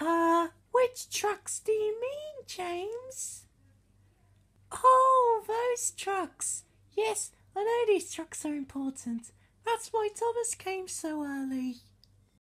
Uh, which trucks do you mean, James? Oh, those trucks. Yes, I know these trucks are important. That's why Thomas came so early.